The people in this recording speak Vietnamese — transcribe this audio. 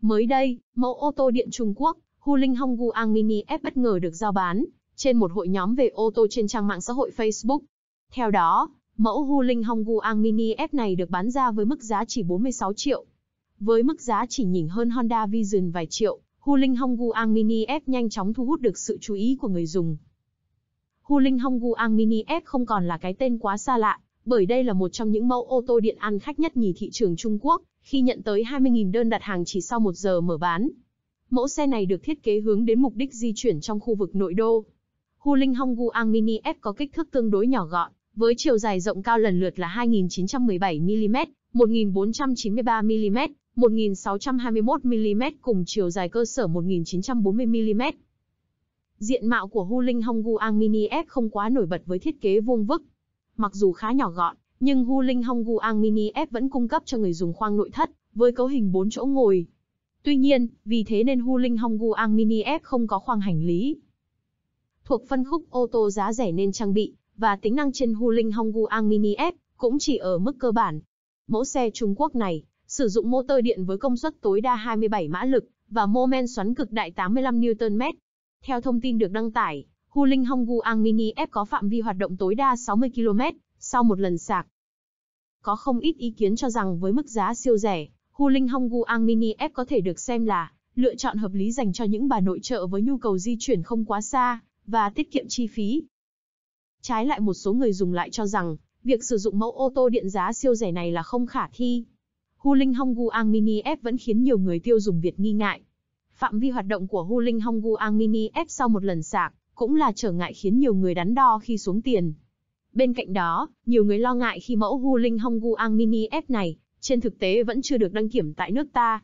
Mới đây, mẫu ô tô điện Trung Quốc, Hu Huling Hongguang Mini F bất ngờ được giao bán trên một hội nhóm về ô tô trên trang mạng xã hội Facebook. Theo đó, mẫu Hu Huling Hongguang Mini F này được bán ra với mức giá chỉ 46 triệu. Với mức giá chỉ nhỉnh hơn Honda Vision vài triệu, Hu Huling Hongguang Mini F nhanh chóng thu hút được sự chú ý của người dùng. Hu Huling Hongguang Mini F không còn là cái tên quá xa lạ, bởi đây là một trong những mẫu ô tô điện ăn khách nhất nhì thị trường Trung Quốc, khi nhận tới 20.000 đơn đặt hàng chỉ sau 1 giờ mở bán. Mẫu xe này được thiết kế hướng đến mục đích di chuyển trong khu vực nội đô. Hu Linh Hongguang Mini F có kích thước tương đối nhỏ gọn, với chiều dài rộng cao lần lượt là 2.917mm, 1.493mm, 1.621mm cùng chiều dài cơ sở 1.940mm. Diện mạo của Hu Linh Hongguang Mini F không quá nổi bật với thiết kế vuông vức, Mặc dù khá nhỏ gọn, nhưng Hu Linh Honggu Ang Mini F vẫn cung cấp cho người dùng khoang nội thất với cấu hình 4 chỗ ngồi. Tuy nhiên, vì thế nên Hu Linh Honggu Ang Mini F không có khoang hành lý. Thuộc phân khúc ô tô giá rẻ nên trang bị và tính năng trên Hu Linh Honggu Ang Mini F cũng chỉ ở mức cơ bản. Mẫu xe Trung Quốc này sử dụng motor điện với công suất tối đa 27 mã lực và mô men xoắn cực đại 85 Nm. Theo thông tin được đăng tải, Hu Linh Honggu Ang Mini F có phạm vi hoạt động tối đa 60 km sau một lần sạc. Có không ít ý kiến cho rằng với mức giá siêu rẻ, Hu Linh Honggu Ang Mini F có thể được xem là lựa chọn hợp lý dành cho những bà nội trợ với nhu cầu di chuyển không quá xa và tiết kiệm chi phí. Trái lại một số người dùng lại cho rằng, việc sử dụng mẫu ô tô điện giá siêu rẻ này là không khả thi. Hu Linh Honggu Ang Mini F vẫn khiến nhiều người tiêu dùng Việt nghi ngại. Phạm vi hoạt động của Hu Linh Honggu Ang Mini F sau một lần sạc cũng là trở ngại khiến nhiều người đắn đo khi xuống tiền. Bên cạnh đó, nhiều người lo ngại khi mẫu Hu Linh Hong Guang Mini F này, trên thực tế vẫn chưa được đăng kiểm tại nước ta.